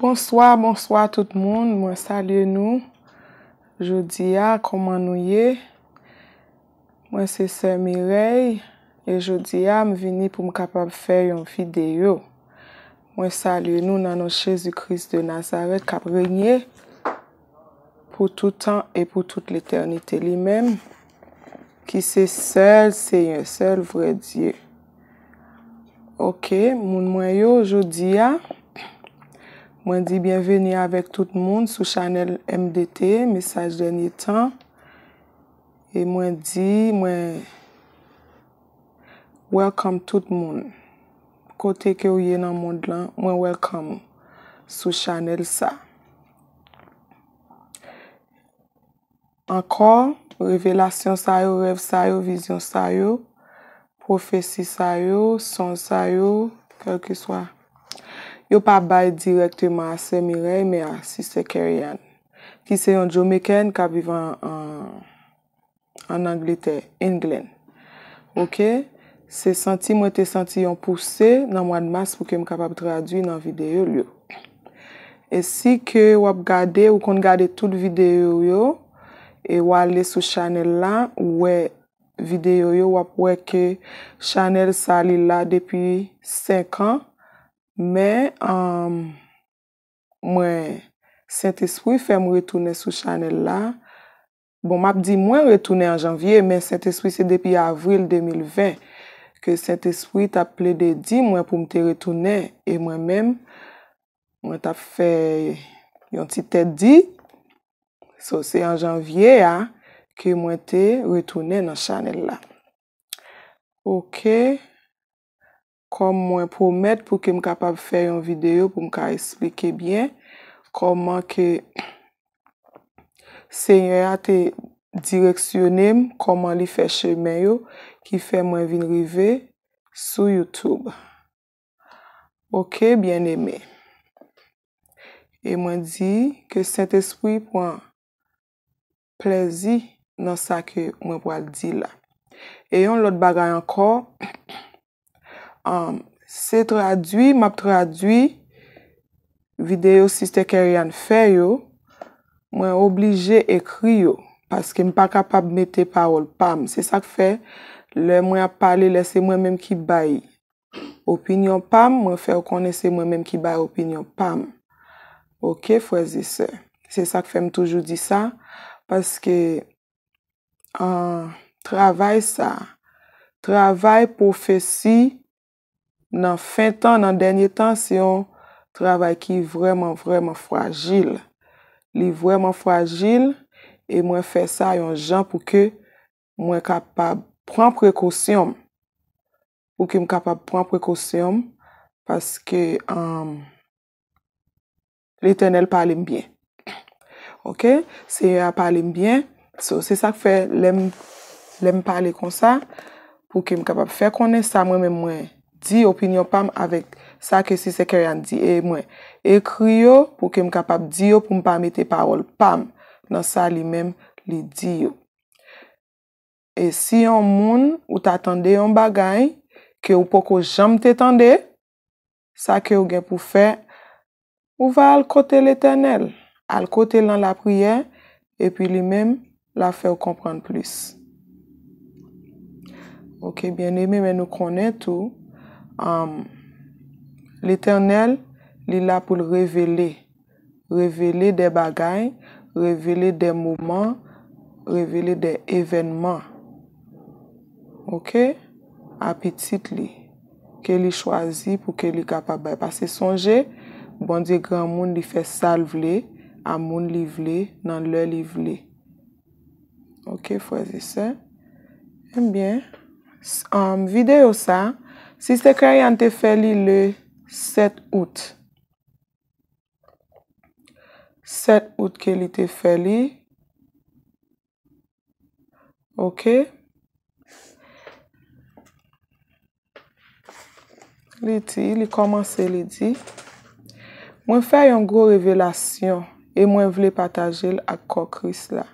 Bonsoi, bonsoi tout moun. Mwen salye nou. Jou diya, ah, koman nou ye. Mwen se se mirey. E jou diya ah, m vini pou m kapab fe yon videyo. Mwen salye nou nanon Chezoukris de Nazaret kap renyi. Pou toutan e pou tout l'eternite li men. Ki se sel, se yon sel vre diyo. Ok, moun mwen yo jou diya. Ah, Mwen di bienveni avèk tout moun sou chanel MDT, mesaj denye tan. E mwen di, mwen welcome tout moun. Kote ke ou ye nan moun lan, mwen welcome sou chanel sa. Ankor, revelasyon sa yo, rev sa yo, vizyon sa yo, profesi sa yo, son sa yo, kel ki swa. Yo pa bay direktyman a se Mireille me a sise Kerian. Ki se yon Jomeken ka vivan an Angleterre, England. Ok, se senti mwen te senti yon pousse nan mwan mas pou ke m kapap tradwi nan videyo liyo. E si ke wap gade ou kon gade tout videyo yo, e wale sou chanel la, wè videyo yo wap wè ke chanel sa li la depi 5 an, Men, euh, mwen, Saint-Esprit fè mwen retounen sou chanel la. Bon, map di mwen retounen an janvye, men Saint-Esprit se depi avril 2020. Ke Saint-Esprit tap plede di mwen pou mte retounen. E mwen men, mwen tap fè yon ti tè di. So, se an janvye a, ke mwen te retounen nan chanel la. Ok, mwen. kon mwen pou met pou ke m kapap fè yon video pou m ka esplike bien konman ke se yon yate direksyonem konman li fè chèmen yo ki fè mwen vinrive sou YouTube. Ok, bien eme. E mwen di ke sent espri pou an plezi nan sa ke mwen pou al di la. E yon lot bagay ankor, Um, se tradwi, m ap tradwi, videyo si ste kèryan fè yo, mwen oblije ekri yo, paske m pa kapap mette parol pam. Se sa k fè, lè mwen ap pale, lè se mwen menm ki bayi. Opinyon pam, mwen fè ou kone se mwen menm ki bayi opinyon pam. Ok, fwezi se. Se sa k fè m toujou di sa, paske, uh, travay sa. Travay profesi, nan fin tan, nan denye tan, se yon travay ki vreman, vreman fwagil. Li vreman fwagil, e mwen fe sa yon jan pou ke mwen kapab pran prekosyon. Ou ke mwen kapab pran prekosyon, paske liten el palim bien. Ok? Se yon a palim bien, se sa fe lem pali kon sa, pou ke mwen kapab fe konen, sa mwen men mwen Di opinyon pam avèk sa ke si se kè ryan di. E mwen, ekri yo pou ke m kapap di yo pou m pa mè te parol. Pam, nan sa li mèm li di yo. E si yon moun ou ta tende yon bagay, ke ou poko jam te tende, sa ke ou gen pou fè, ou va al kote l'Eternel. Al kote l'an la priyè, e pi li mèm la fè ou kompran plis. Ok, bien eme men nou konen tou, Um, L'Eternel li la pou l'reveler. Reveler de bagay. Reveler de mouman. Reveler de evenman. Ok? Apetit li. Ke li chwazi pou ke li kapabay. Pase sonje, bondi gran moun li fe salve li, a moun li vli, nan lè li vli. Ok, fwese se. Emyen. Eh um, Videyo sa, Si se kè yon te fè li le 7 out. 7 out ke li te fè li. Ok. Li ti, li komanse li di. Mwen fè yon gro revelasyon. E mwen vle pataje l akokris la.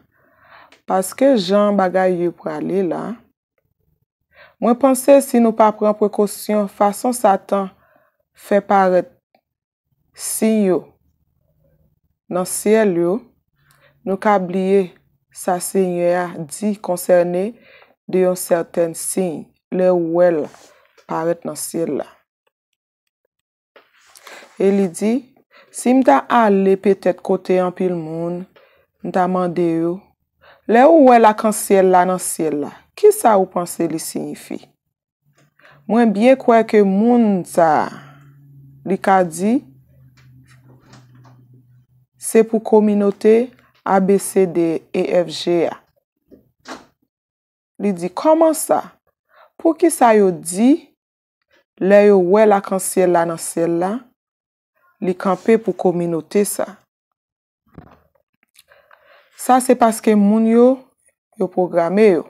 Paske jan bagay yon prale la. Mwen panse si nou pa pran prekosyon fason satan fe paret sin yo nan siel yo, nou ka bliye sa sin yo ya di konserne de yon serten sin le ou wel paret nan siel la. E li di, si mta ale petet kote yon pil moun, mta mande yo, le ou wel a kan siel la nan siel la. Ki sa ou panse li signifi? Mwen bye kwe ke moun sa li ka di, se pou kominote ABCD EFG ya. Li di, koman sa? Po ki sa yo di, le yo we la kansye la nanse la, li kampe pou kominote sa. Sa se paske moun yo, yo programe yo.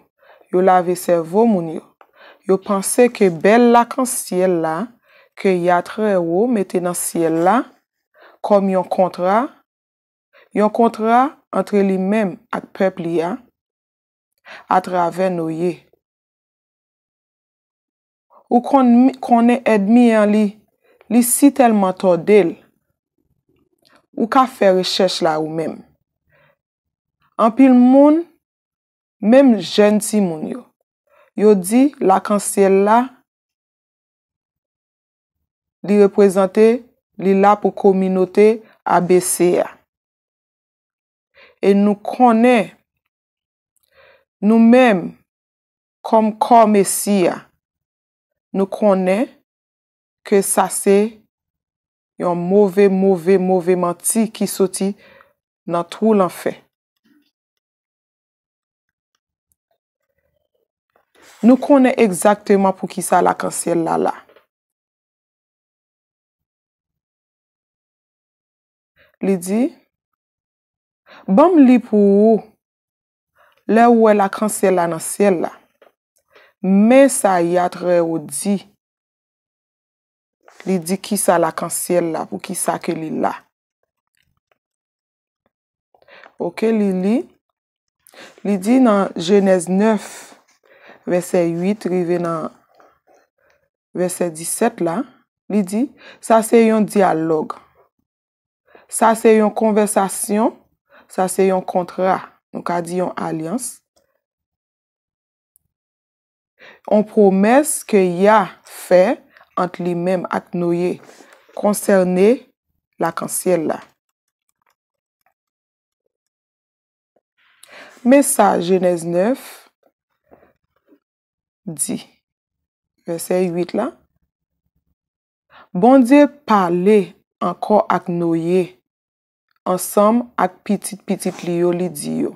yo lave servo moun yo, yo panse ke bel lakansiyel la, ke yatre ou metenansiyel la, kom yon kontra, yon kontra entre li menm at pepl li ya, atraven nou ye. Ou konen edmi an li, li si telman to del, ou ka fe reches la ou menm. An pil moun, Mem jenti moun yo, yo di la kansye la li reprezenti li la pou kominote abese ya. E nou konen nou menm kom kom esi ya, nou konen ke sa se yon mouve mouve mouve manti ki soti nan trou lan fey. Nou konè ekzaktèman pou ki sa lakansyèl la la. Li di? Bam li pou ou. Le ouwe lakansyèl la nan syèl la. Me sa yatre ou di. Li di ki sa lakansyèl la pou ki sa ke li la. Ok, li li? Li di nan jenèz nèf. verse 8 rive nan verse 17 la, li di, sa se yon dialog, sa se yon konversasyon, sa se yon kontra, nou ka di yon alians, on promes ke ya fe ant li mem ak nouye konserne la kansyel la. Mesa, genez 9, Di. Rese 8 la. Bon diye pale anko ak nou ye. Ansem ak pitit-pitit liyo li diyo.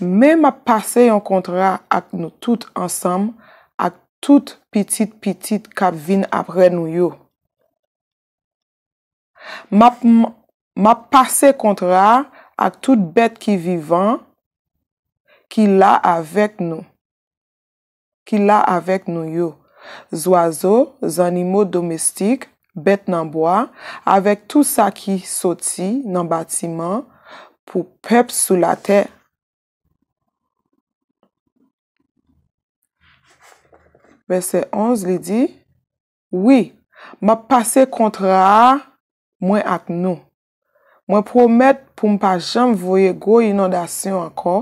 Me ma pase yon kontra ak nou tout ansem. Ak tout pitit-pitit kap vin apre nou yo. Ma pase kontra ak tout bet ki vivan. Ki la avèk nou. Ki la avèk nou yo. Z wazo, z animo domestik, bet nan boya, avèk tout sa ki soti nan batiman, pou pep sou la ter. Mwen se onz li di, oui, ma pase kontra mwen ak nou. Mwen promet pou mpa jam voye gwo inodasyon anko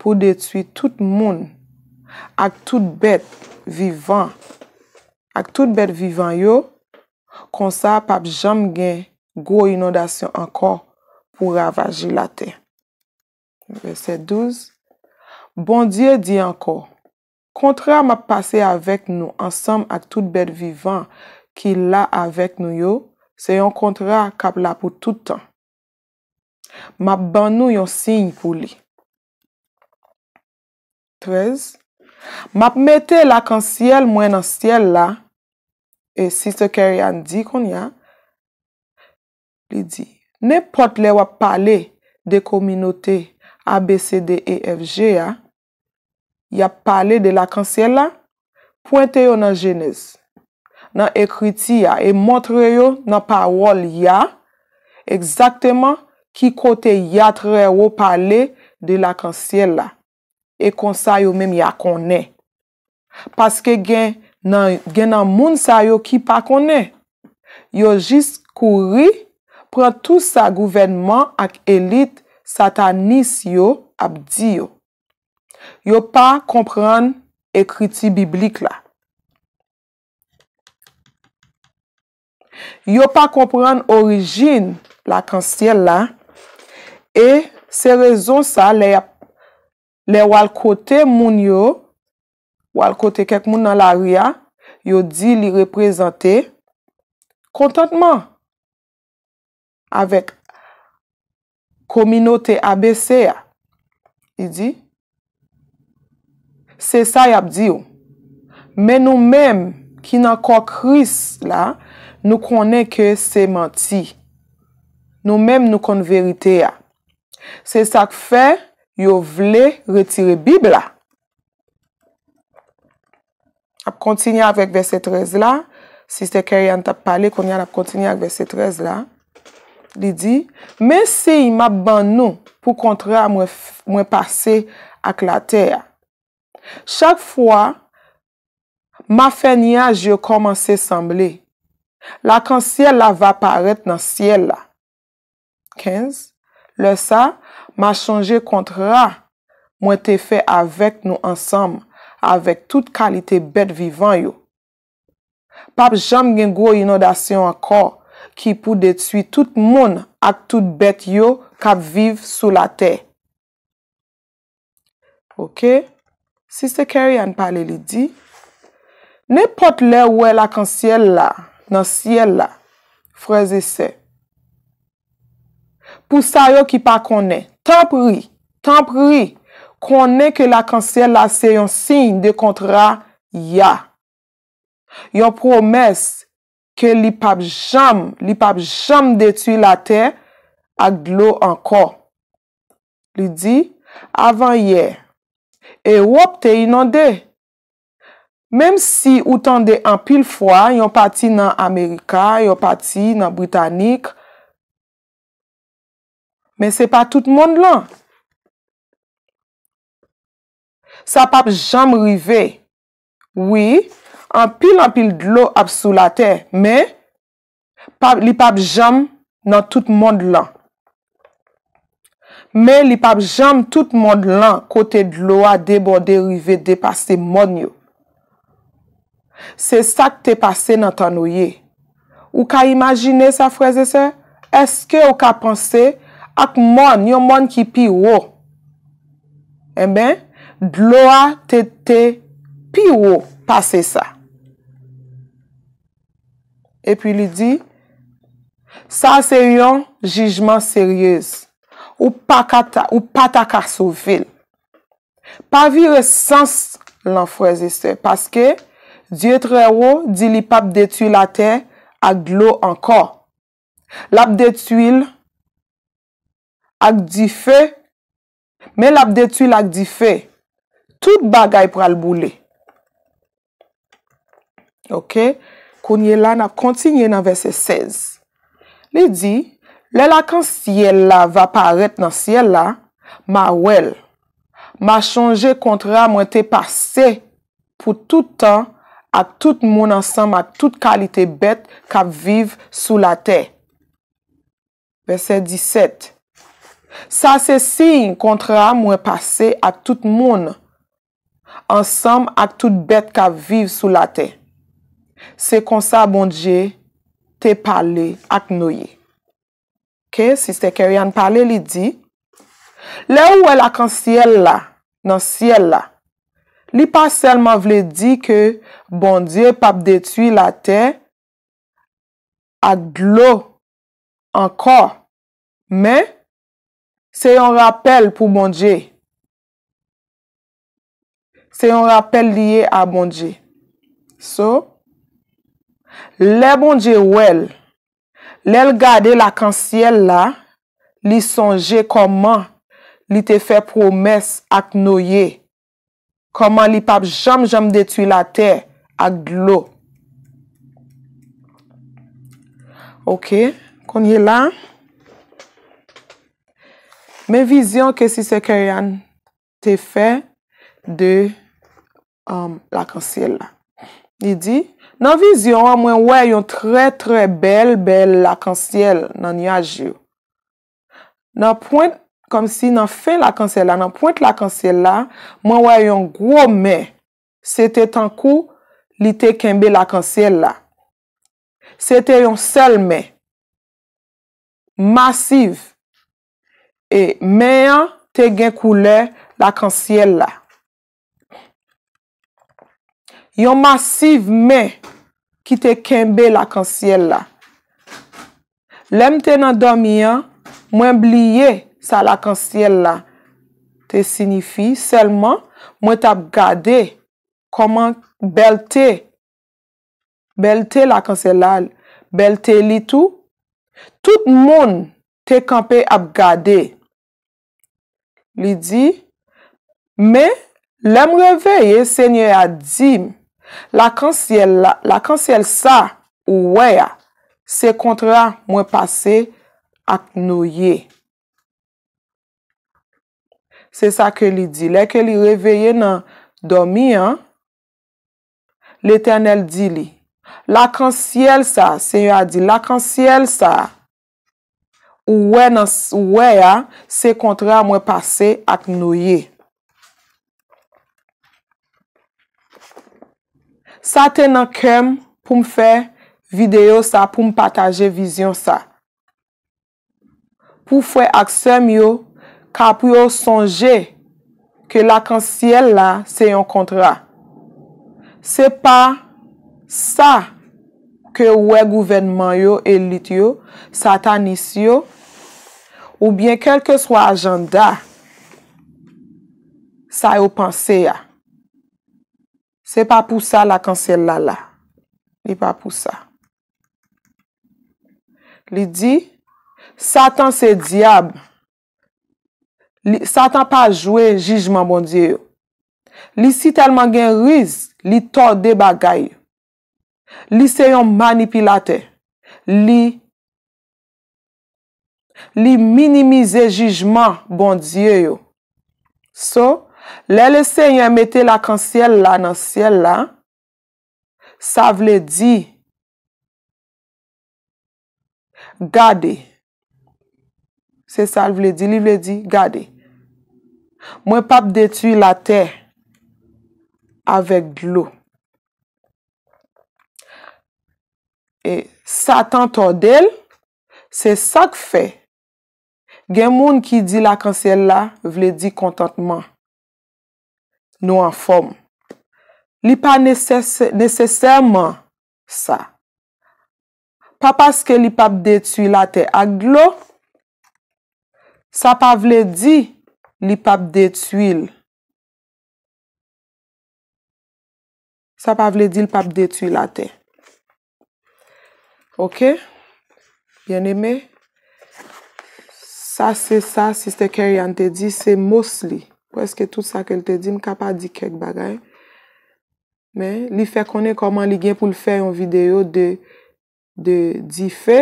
pou detui tout moun ak tout bet vivan. Ak tout bet vivan yo, konsa pap jam gen gwo inodasyon anko pou ravajilate. Verset 12 Bondye di anko, kontra map pase avèk nou ansam ak tout bet vivan ki la avèk nou yo, se yon kontra kap la pou tout an. Map ban nou yon sin pou li. Trez. Map mete lakansiyel mwen an siyel la. E siste keryan di kon ya. Li di. Ne pot le wap pale de kominote ABCDEFG ya. Ya pale de lakansiyel la. Pwente yo nan jenez. Nan ekwiti ya. E montre yo nan pawol ya. Eksakteman. ki kote yatre wopale de la kansyèl la. E konsa yo mèm ya konè. Paske gen nan moun sa yo ki pa konè. Yo jist kouri, pren tout sa gouvenman ak elit satanis yo ap di yo. Yo pa kompran ekriti biblik la. Yo pa kompran orijin la kansyèl la, E se rezon sa, le walkote moun yo, walkote kek moun nan la ria, yo di li reprezenti kontantman. Awek kominote abese ya, yi di, se sa yap di yo. Men nou menm ki nan kon kris la, nou konen ke se manti. Nou menm nou kon verite ya. Se sa k fè, yo vle retire bib la. Ap kontinye avèk verset 13 la. Si se kè yon tap pale, konyan ap kontinye avèk verset 13 la. Li di, men se yon map ban nou pou kontre a mwen pase ak la tè ya. Chak fwa, ma fè niyaj yo komanse sanble. La kan siel la va paret nan siel la. Kenz. Le sa, ma chanje kontra, mwen te fe avèk nou ansam, avèk tout kalite bet vivan yo. Pap jam gen gwo inodasyon akor, ki pou detswi tout moun ak tout bet yo kap viv sou la te. Ok, si se kèri an pale li di, ne pot lè wè lak an siel la, nan siel la, freze se. Pou sa yo ki pa konen, tan pri, tan pri, konen ke la kanser la se yon signe de kontra ya. Yon promes ke li pap jam, li pap jam detu la ten, ak glou anko. Li di, avan ye, e wop te inonde. Mem si ou tande an pil fwa, yon pati nan Amerika, yon pati nan Britanik, Men se pa tout moun lan. Sa pap jam rive. Oui, an pil an pil dlo ap sou la te. Men, li pap jam nan tout moun lan. Men, li pap jam tout moun lan kote dlo a debonde rive depase moun yo. Se sak te pase nan tanouye. Ou ka imagine sa freze se? Eske ou ka pense ak moun, yon moun ki pi wou, e eh ben, dlo a te te pi wou pase sa. E pi li di, sa se yon jijman seryèz, ou pata karsou vil. Pa vir e sens lan fweze se, paske, di etre wou, di li pap detuil atè, ak dlo ankon. Lap detuil, ak di fe, men lap detu lak di fe, tout bagay pral boulé. Ok, konye lan ap kontinye nan verse 16. Li di, le lakans siel la va paret nan siel la, ma wel, ma chanje kontra mwen te pase, pou toutan, ak tout moun ansan, ma tout kalite bet, kap viv sou la te. Verse 17. Sa se si kontra mwen pase ak tout moun ansam ak tout bet ka viv sou la te. Se konsa bon dje te pale ak nouye. Ke, si se keryan pale li di, le ou el ak an siel la, nan siel la. Li pasel mwen vle di ke bon dje pap detui la te ak glo an kor. Men, Se yon rapel pou mounje. Se yon rapel liye a mounje. So, le mounje wèl, le l gade l akansyèl la, li sonje koman li te fè promès ak nouye. Koman li pap jom jom detwi la tè ak glò. Ok, konye lan. Men vizyon ke si se karyan te fe de um, lakansye la. Ni di, nan vizyon, mwen wè yon tre tre bel bel lakansye la nan yaj yo. Nan point, kom si nan fe lakansye la, nan point lakansye la, mwen wè yon gwo me. Se te tankou, li te kembe lakansye la. Se te yon sel me. Masiv. E men yon te gen koule lakansyella. Yon masiv men ki te kenbe lakansyella. Lem te nan domi yon, mwen bliye sa lakansyella. Te signifi selman mwen tap gade. Koman belte lakansyella, belte li tou. Tout moun te kempe ap gade. Li di, me lem reveye, se nye a di, lakansyel sa ou wey a, se kontra mwen pase ak nouye. Se sa ke li di, le ke li reveye nan domi an, l'Eternel di li, lakansyel sa, se nye a di, lakansyel sa. Ou wè nan wè ya, se kontra mwen pase ak nou ye. Sate nan kem pou mwen fè video sa pou mwen pataje vizyon sa. Pou fwe aksem yo, kap yo sonje ke lakansiyel la se yon kontra. Se pa sa ke wè gouvenman yo elit yo, satanis yo. Ou byen kel ke swa agenda, sa yo panse ya. Se pa pou sa la kansel la la. Ni pa pou sa. Li di, satan se diab. Satan pa jwe jijman bondye yo. Li si talman gen riz, li torde bagay. Li se yon manipilate. Li, Li minimize jujman bon Diyo yo. So, le lese yon mette lakansiyel la nan siyel la, sa vle di, gade. Se sa vle di, li vle di, gade. Mwen pap detui la ter, avek glou. E sa tan ton del, se sa k fe, Gen moun ki di la kansel la, vle di kontantman. Nou an fom. Li pa nesesèman sa. Pa paske li pap detu ilate aglo, sa pa vle di li pap detu il. Sa pa vle di li pap detu ilate. Ok? Bien eme? Sa se sa, si se te keryan te di, se mous li. Kwa eske tout sa ke l te di, n ka pa di kek bagay. Men, li fe konen koman li gen pou l fe yon video de di fe.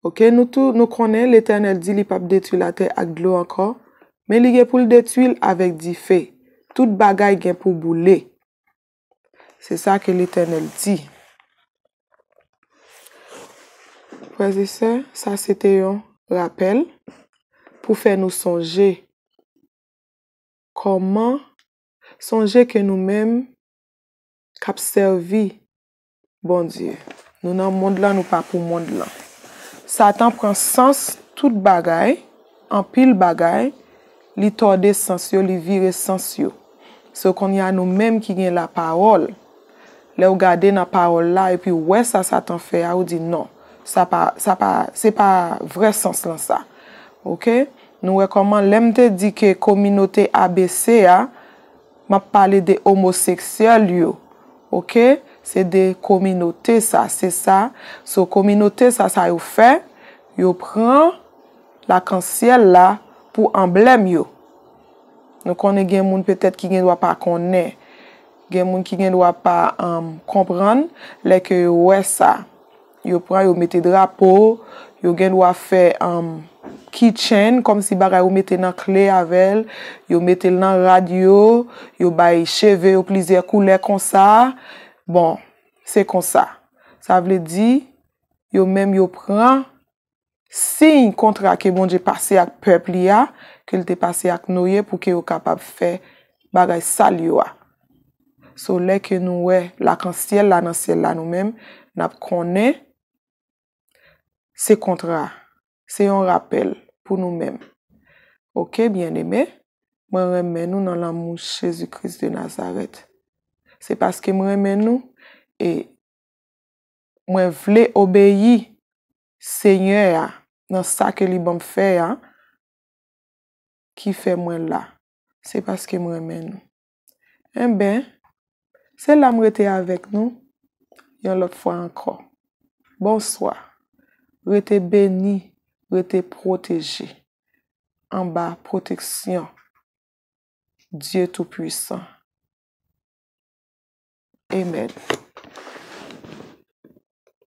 Ok, nou konen, l eten el di, li pap detuil la te ak dlo anko. Men, li gen pou l detuil avek di fe. Tout bagay gen pou boule. Se sa ke l eten el di. Kwa se se, sa se te yon. Rappel, pou fè nou sonje koman, sonje ke nou mèm kapservi bondye. Nou nan mond lan nou pa pou mond lan. Satan pren sens tout bagay, anpil bagay, li torde sens yo, li vire sens yo. So kon ya nou mèm ki gen la parol, le ou gade nan parol la, epi ou wè sa satan fè, a ou di non. Sa pa, sa pa, se pa vre sens lan sa. Ok? Nou rekomand, lem te di ke kominote ABC ya, ma pale de homoseksyal yo. Ok? Se de kominote sa, se sa. So, kominote sa, sa yo fe, yo pren la kansiyel la pou emblem yo. Nou konen gen moun petet ki gen dwa pa konen. Gen moun ki gen dwa pa kompran, le ke yo we sa. Yo pran yo mette drapo, yo gen wafè um, kitchen kom si bagay yo mette nan kle avèl, yo mette nan radio, yo bay cheve yo plizè koule kon sa. Bon, se kon sa. Sa vle di, yo mèm yo pran sin kontra ke bonje pase ak pèp liya, ke lte pase ak nouye pou ke yo kapap fè bagay sal yo a. So lè ke nou wè lakansyèl la nan syèl la nou mèm, nap konè, Se kontra, se yon rappel pou nou men. Ok, bien eme, mwen remen nou nan l'amour Jésus Christ de Nazareth. Se paske mwen remen nou, e mwen vle obeyi Seigneur ya, nan sa ke li bom fe ya, ki fe mwen la. Se paske mwen remen nou. En eh ben, se la mwen rete avek nou, yon lot fwa anko. Bonswa. rete béni, rete protégé. En bas, protection. Dieu tout puissant Amen.